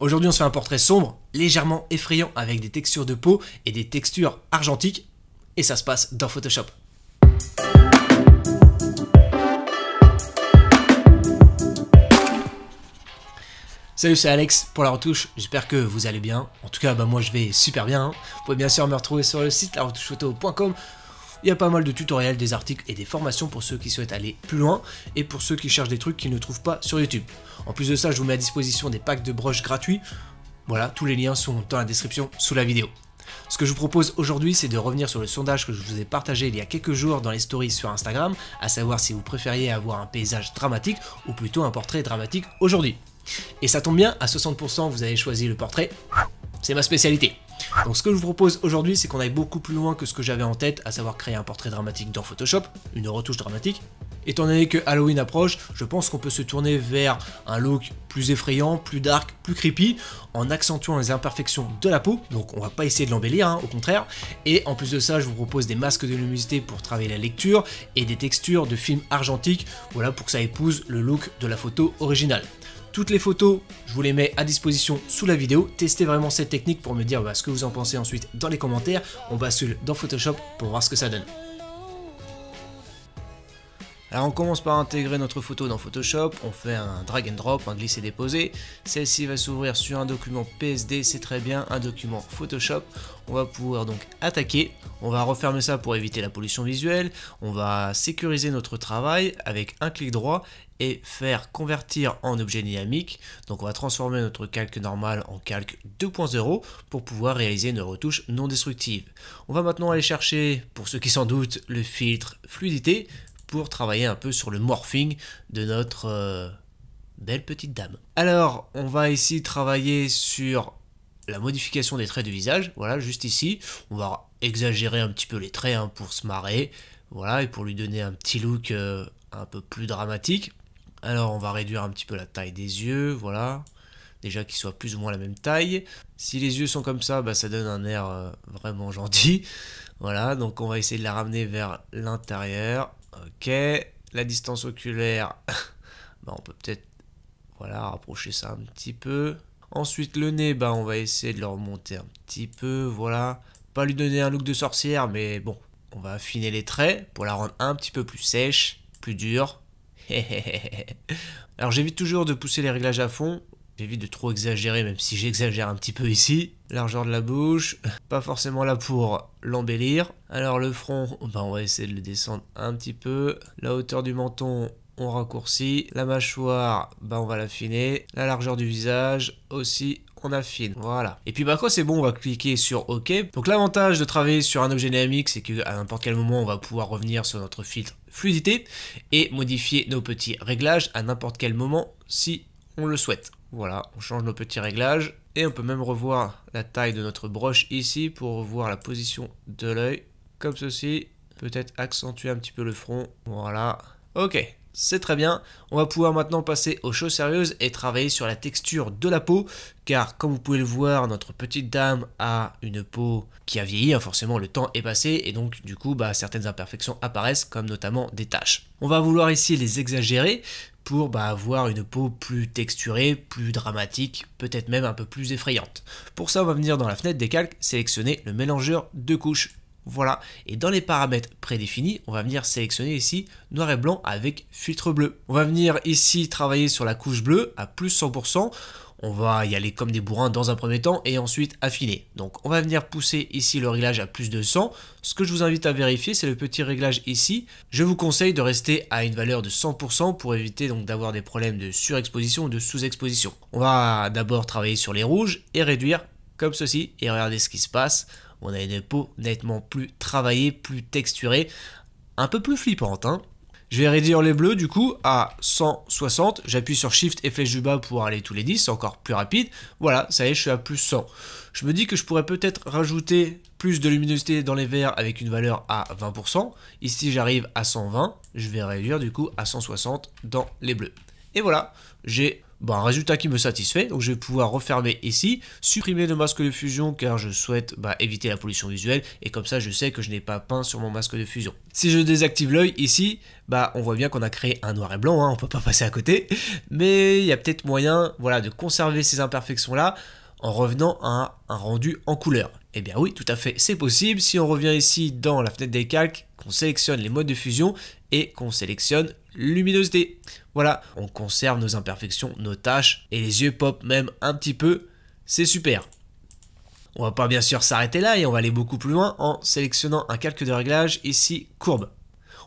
Aujourd'hui, on se fait un portrait sombre, légèrement effrayant, avec des textures de peau et des textures argentiques, et ça se passe dans Photoshop. Salut, c'est Alex pour la retouche. J'espère que vous allez bien. En tout cas, bah, moi je vais super bien. Hein. Vous pouvez bien sûr me retrouver sur le site laretouchephoto.com il y a pas mal de tutoriels, des articles et des formations pour ceux qui souhaitent aller plus loin et pour ceux qui cherchent des trucs qu'ils ne trouvent pas sur YouTube. En plus de ça, je vous mets à disposition des packs de broches gratuits. Voilà, tous les liens sont dans la description sous la vidéo. Ce que je vous propose aujourd'hui, c'est de revenir sur le sondage que je vous ai partagé il y a quelques jours dans les stories sur Instagram, à savoir si vous préfériez avoir un paysage dramatique ou plutôt un portrait dramatique aujourd'hui. Et ça tombe bien, à 60% vous avez choisi le portrait, c'est ma spécialité. Donc ce que je vous propose aujourd'hui, c'est qu'on aille beaucoup plus loin que ce que j'avais en tête, à savoir créer un portrait dramatique dans Photoshop, une retouche dramatique. Étant donné que Halloween approche, je pense qu'on peut se tourner vers un look plus effrayant, plus dark, plus creepy, en accentuant les imperfections de la peau, donc on va pas essayer de l'embellir, hein, au contraire, et en plus de ça, je vous propose des masques de luminosité pour travailler la lecture, et des textures de films argentiques, voilà, pour que ça épouse le look de la photo originale. Toutes les photos, je vous les mets à disposition sous la vidéo. Testez vraiment cette technique pour me dire bah, ce que vous en pensez ensuite dans les commentaires. On bascule dans Photoshop pour voir ce que ça donne. Alors on commence par intégrer notre photo dans Photoshop, on fait un drag and drop, un glisser-déposer, celle-ci va s'ouvrir sur un document PSD, c'est très bien, un document Photoshop, on va pouvoir donc attaquer, on va refermer ça pour éviter la pollution visuelle, on va sécuriser notre travail avec un clic droit et faire convertir en objet dynamique, donc on va transformer notre calque normal en calque 2.0 pour pouvoir réaliser une retouche non destructive. On va maintenant aller chercher, pour ceux qui s'en doutent, le filtre fluidité, pour travailler un peu sur le morphing de notre euh, belle petite dame. Alors, on va ici travailler sur la modification des traits du visage, voilà, juste ici. On va exagérer un petit peu les traits hein, pour se marrer, voilà, et pour lui donner un petit look euh, un peu plus dramatique. Alors, on va réduire un petit peu la taille des yeux, voilà. Déjà qu'ils soient plus ou moins la même taille. Si les yeux sont comme ça, bah, ça donne un air euh, vraiment gentil. Voilà, donc on va essayer de la ramener vers l'intérieur. Ok. La distance oculaire, bah, on peut peut-être voilà, rapprocher ça un petit peu. Ensuite, le nez, bah, on va essayer de le remonter un petit peu. Voilà. Pas lui donner un look de sorcière, mais bon, on va affiner les traits pour la rendre un petit peu plus sèche, plus dure. Alors j'évite toujours de pousser les réglages à fond, J'évite de trop exagérer, même si j'exagère un petit peu ici. Largeur de la bouche, pas forcément là pour l'embellir. Alors le front, ben, on va essayer de le descendre un petit peu. La hauteur du menton, on raccourcit. La mâchoire, ben, on va l'affiner. La largeur du visage aussi, on affine. Voilà. Et puis bah quand c'est bon, on va cliquer sur OK. Donc l'avantage de travailler sur un objet dynamique, c'est qu'à n'importe quel moment, on va pouvoir revenir sur notre filtre fluidité et modifier nos petits réglages à n'importe quel moment si on le souhaite. Voilà, on change nos petits réglages et on peut même revoir la taille de notre broche ici pour revoir la position de l'œil comme ceci. Peut-être accentuer un petit peu le front. Voilà. Ok, c'est très bien, on va pouvoir maintenant passer aux choses sérieuses et travailler sur la texture de la peau, car comme vous pouvez le voir, notre petite dame a une peau qui a vieilli, hein, forcément le temps est passé, et donc du coup bah, certaines imperfections apparaissent, comme notamment des taches. On va vouloir ici les exagérer pour bah, avoir une peau plus texturée, plus dramatique, peut-être même un peu plus effrayante. Pour ça, on va venir dans la fenêtre des calques, sélectionner le mélangeur de couches voilà. Et dans les paramètres prédéfinis, on va venir sélectionner ici noir et blanc avec filtre bleu. On va venir ici travailler sur la couche bleue à plus 100% on va y aller comme des bourrins dans un premier temps et ensuite affiner. Donc on va venir pousser ici le réglage à plus de 100. Ce que je vous invite à vérifier c'est le petit réglage ici. Je vous conseille de rester à une valeur de 100% pour éviter donc d'avoir des problèmes de surexposition ou de sous-exposition. On va d'abord travailler sur les rouges et réduire comme ceci et regardez ce qui se passe. On a une peau nettement plus travaillée, plus texturée, un peu plus flippante. Hein. Je vais réduire les bleus du coup à 160, j'appuie sur Shift et flèche du bas pour aller tous les 10, c'est encore plus rapide. Voilà, ça y est, je suis à plus 100. Je me dis que je pourrais peut-être rajouter plus de luminosité dans les verts avec une valeur à 20%. Ici j'arrive à 120, je vais réduire du coup à 160 dans les bleus. Et voilà, j'ai Bon, bah, un résultat qui me satisfait, donc je vais pouvoir refermer ici, supprimer le masque de fusion car je souhaite bah, éviter la pollution visuelle et comme ça je sais que je n'ai pas peint sur mon masque de fusion. Si je désactive l'œil ici, bah on voit bien qu'on a créé un noir et blanc, hein, on peut pas passer à côté, mais il y a peut-être moyen voilà, de conserver ces imperfections là en revenant à un, un rendu en couleur. Eh bien oui, tout à fait, c'est possible. Si on revient ici dans la fenêtre des calques, qu'on sélectionne les modes de fusion et qu'on sélectionne luminosité. Voilà, on conserve nos imperfections, nos taches, et les yeux pop même un petit peu, c'est super. On va pas bien sûr s'arrêter là et on va aller beaucoup plus loin en sélectionnant un calque de réglage ici courbe.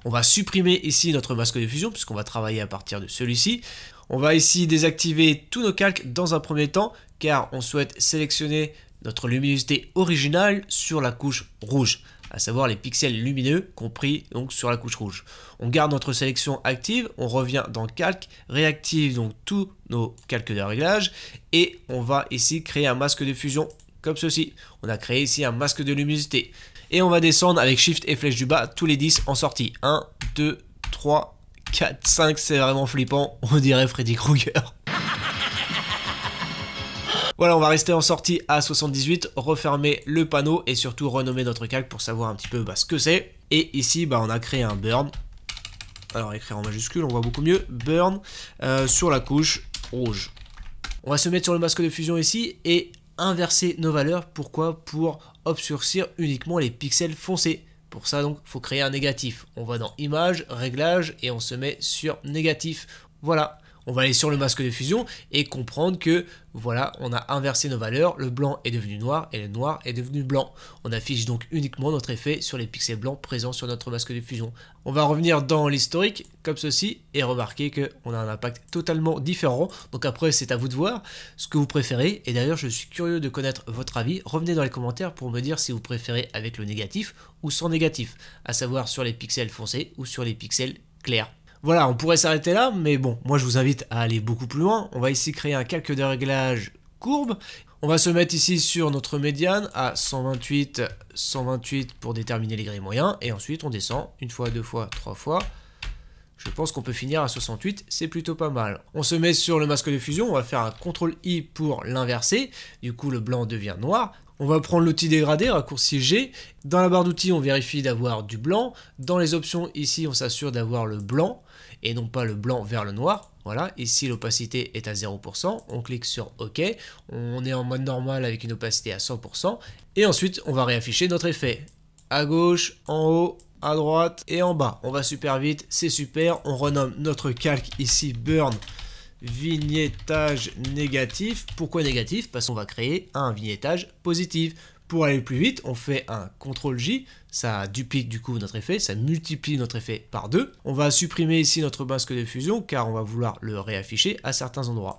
On va supprimer ici notre masque de fusion puisqu'on va travailler à partir de celui-ci. On va ici désactiver tous nos calques dans un premier temps car on souhaite sélectionner notre luminosité originale sur la couche rouge à savoir les pixels lumineux compris donc sur la couche rouge. On garde notre sélection active, on revient dans Calque, réactive donc tous nos calques de réglage et on va ici créer un masque de fusion comme ceci. On a créé ici un masque de luminosité et on va descendre avec Shift et flèche du bas tous les 10 en sortie. 1, 2, 3, 4, 5, c'est vraiment flippant, on dirait Freddy Krueger. Voilà, on va rester en sortie à 78, refermer le panneau et surtout renommer notre calque pour savoir un petit peu bah, ce que c'est. Et ici, bah, on a créé un burn. Alors écrire en majuscule, on voit beaucoup mieux. Burn euh, sur la couche rouge. On va se mettre sur le masque de fusion ici et inverser nos valeurs. Pourquoi Pour obscurcir uniquement les pixels foncés. Pour ça, donc, faut créer un négatif. On va dans Image, Réglage et on se met sur Négatif. Voilà on va aller sur le masque de fusion et comprendre que voilà, on a inversé nos valeurs, le blanc est devenu noir et le noir est devenu blanc. On affiche donc uniquement notre effet sur les pixels blancs présents sur notre masque de fusion. On va revenir dans l'historique comme ceci et remarquer qu'on a un impact totalement différent. Donc après, c'est à vous de voir ce que vous préférez. Et d'ailleurs, je suis curieux de connaître votre avis. Revenez dans les commentaires pour me dire si vous préférez avec le négatif ou sans négatif, à savoir sur les pixels foncés ou sur les pixels clairs. Voilà, on pourrait s'arrêter là, mais bon, moi je vous invite à aller beaucoup plus loin. On va ici créer un calque de réglage courbe. On va se mettre ici sur notre médiane à 128, 128 pour déterminer les grilles moyens. Et ensuite, on descend une fois, deux fois, trois fois. Je pense qu'on peut finir à 68, c'est plutôt pas mal. On se met sur le masque de fusion, on va faire un CTRL-I pour l'inverser. Du coup, le blanc devient noir. On va prendre l'outil dégradé, raccourci G. Dans la barre d'outils, on vérifie d'avoir du blanc. Dans les options, ici, on s'assure d'avoir le blanc et non pas le blanc vers le noir. Voilà, ici l'opacité est à 0%, on clique sur OK, on est en mode normal avec une opacité à 100%, et ensuite on va réafficher notre effet. À gauche, en haut, à droite et en bas. On va super vite, c'est super, on renomme notre calque ici Burn vignettage négatif. Pourquoi négatif Parce qu'on va créer un vignettage positif. Pour aller plus vite, on fait un CTRL-J, ça duplique du coup notre effet, ça multiplie notre effet par deux. On va supprimer ici notre masque de fusion car on va vouloir le réafficher à certains endroits.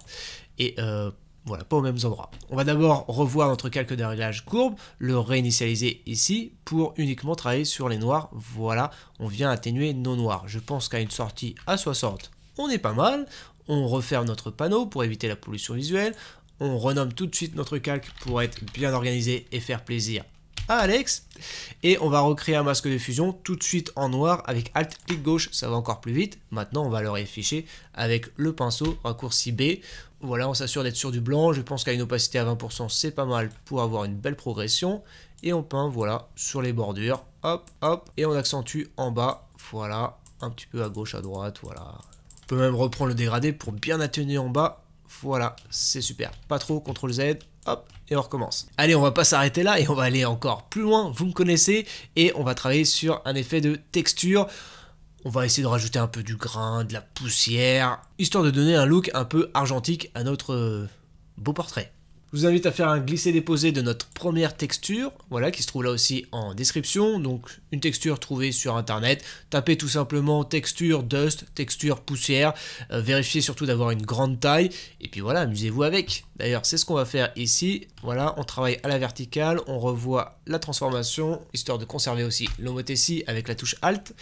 Et euh, voilà, pas aux mêmes endroits. On va d'abord revoir notre calque de réglage courbe, le réinitialiser ici pour uniquement travailler sur les noirs. Voilà, on vient atténuer nos noirs. Je pense qu'à une sortie à 60, on est pas mal. On referme notre panneau pour éviter la pollution visuelle on renomme tout de suite notre calque pour être bien organisé et faire plaisir à Alex. Et on va recréer un masque de fusion tout de suite en noir avec Alt clic gauche, ça va encore plus vite. Maintenant, on va le réafficher avec le pinceau raccourci B. Voilà, on s'assure d'être sur du blanc. Je pense qu'à une opacité à 20%, c'est pas mal pour avoir une belle progression. Et on peint, voilà, sur les bordures. Hop, hop. Et on accentue en bas, voilà, un petit peu à gauche, à droite, voilà. On peut même reprendre le dégradé pour bien atténuer en bas voilà, c'est super. Pas trop, CTRL Z, hop, et on recommence. Allez, on va pas s'arrêter là et on va aller encore plus loin, vous me connaissez, et on va travailler sur un effet de texture. On va essayer de rajouter un peu du grain, de la poussière, histoire de donner un look un peu argentique à notre euh, beau portrait. Je vous invite à faire un glisser-déposer de notre première texture, voilà, qui se trouve là aussi en description. Donc une texture trouvée sur internet. Tapez tout simplement texture dust, texture poussière. Euh, vérifiez surtout d'avoir une grande taille. Et puis voilà, amusez-vous avec. D'ailleurs, c'est ce qu'on va faire ici. Voilà, on travaille à la verticale, on revoit la transformation, histoire de conserver aussi l'homothésie avec la touche Alt.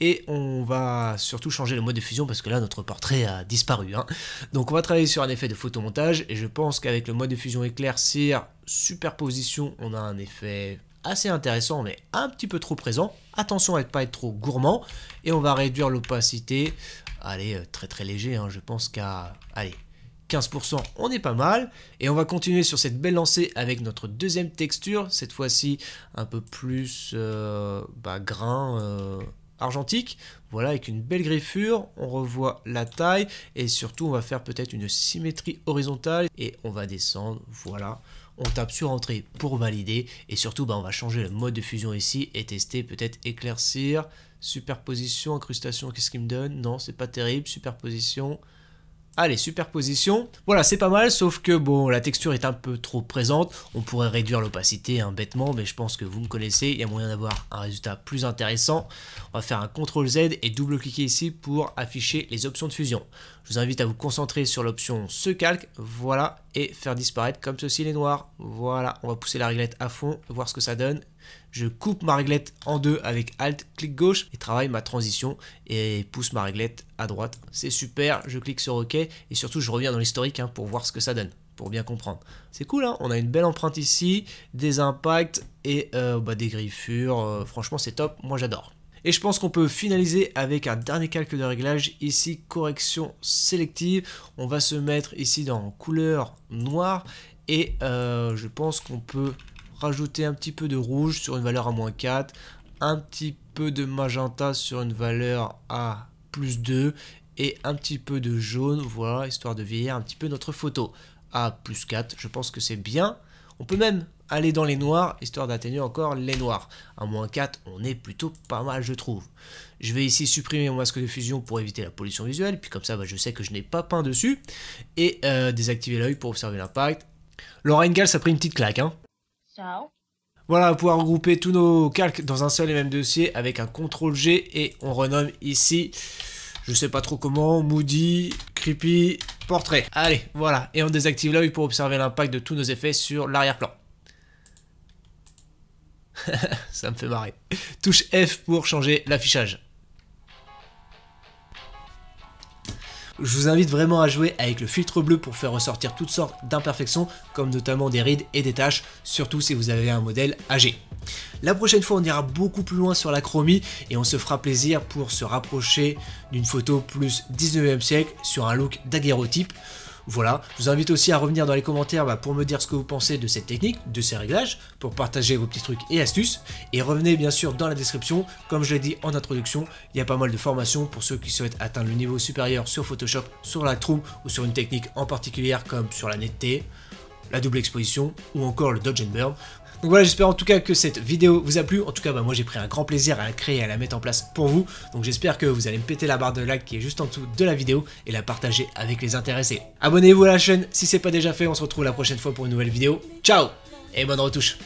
Et on va surtout changer le mode de fusion parce que là, notre portrait a disparu. Hein. Donc on va travailler sur un effet de photomontage et je pense qu'avec le mode de fusion éclaircir superposition, on a un effet assez intéressant mais un petit peu trop présent. Attention à ne pas être trop gourmand et on va réduire l'opacité. Allez, euh, très très léger, hein, je pense qu'à... Allez, 15%, on est pas mal. Et on va continuer sur cette belle lancée avec notre deuxième texture, cette fois-ci un peu plus euh, bah, grain. Euh, argentique, voilà avec une belle griffure, on revoit la taille et surtout on va faire peut-être une symétrie horizontale et on va descendre, voilà, on tape sur entrée pour valider et surtout bah, on va changer le mode de fusion ici et tester peut-être éclaircir, superposition, incrustation, qu'est-ce qu'il me donne Non c'est pas terrible, superposition, Allez, superposition. Voilà, c'est pas mal, sauf que bon, la texture est un peu trop présente. On pourrait réduire l'opacité un hein, bêtement, mais je pense que vous me connaissez, il y a moyen d'avoir un résultat plus intéressant. On va faire un CTRL Z et double-cliquer ici pour afficher les options de fusion. Je vous invite à vous concentrer sur l'option ce calque, voilà, et faire disparaître comme ceci les noirs. Voilà, on va pousser la réglette à fond, voir ce que ça donne je coupe ma réglette en deux avec Alt, clic gauche et travaille ma transition et pousse ma réglette à droite. C'est super, je clique sur OK et surtout je reviens dans l'historique hein, pour voir ce que ça donne, pour bien comprendre. C'est cool, hein, on a une belle empreinte ici, des impacts et euh, bah, des griffures. Euh, franchement, c'est top, moi j'adore. Et je pense qu'on peut finaliser avec un dernier calque de réglage, ici correction sélective. On va se mettre ici dans couleur noire et euh, je pense qu'on peut rajouter un petit peu de rouge sur une valeur à moins 4, un petit peu de magenta sur une valeur à plus 2 et un petit peu de jaune, voilà, histoire de vieillir un petit peu notre photo. À plus 4, je pense que c'est bien. On peut même aller dans les noirs, histoire d'atténuer encore les noirs. À moins 4, on est plutôt pas mal, je trouve. Je vais ici supprimer mon masque de fusion pour éviter la pollution visuelle, puis comme ça, bah, je sais que je n'ai pas peint dessus. Et euh, désactiver l'œil pour observer l'impact. Laura ça a pris une petite claque, hein. Voilà, on va pouvoir regrouper tous nos calques dans un seul et même dossier avec un CTRL G et on renomme ici, je sais pas trop comment, Moody, Creepy, Portrait. Allez, voilà, et on désactive l'œil pour observer l'impact de tous nos effets sur l'arrière-plan. Ça me fait marrer. Touche F pour changer l'affichage. Je vous invite vraiment à jouer avec le filtre bleu pour faire ressortir toutes sortes d'imperfections, comme notamment des rides et des taches, surtout si vous avez un modèle âgé. La prochaine fois, on ira beaucoup plus loin sur la chromie et on se fera plaisir pour se rapprocher d'une photo plus 19e siècle sur un look daguerreotype. Voilà, je vous invite aussi à revenir dans les commentaires bah, pour me dire ce que vous pensez de cette technique, de ces réglages, pour partager vos petits trucs et astuces. Et revenez bien sûr dans la description, comme je l'ai dit en introduction, il y a pas mal de formations pour ceux qui souhaitent atteindre le niveau supérieur sur Photoshop, sur la Lightroom ou sur une technique en particulier comme sur la netteté, la double exposition ou encore le dodge and burn. Donc voilà, j'espère en tout cas que cette vidéo vous a plu. En tout cas, bah, moi j'ai pris un grand plaisir à la créer et à la mettre en place pour vous. Donc j'espère que vous allez me péter la barre de like qui est juste en dessous de la vidéo et la partager avec les intéressés. Abonnez-vous à la chaîne si c'est pas déjà fait. On se retrouve la prochaine fois pour une nouvelle vidéo. Ciao et bonne retouche.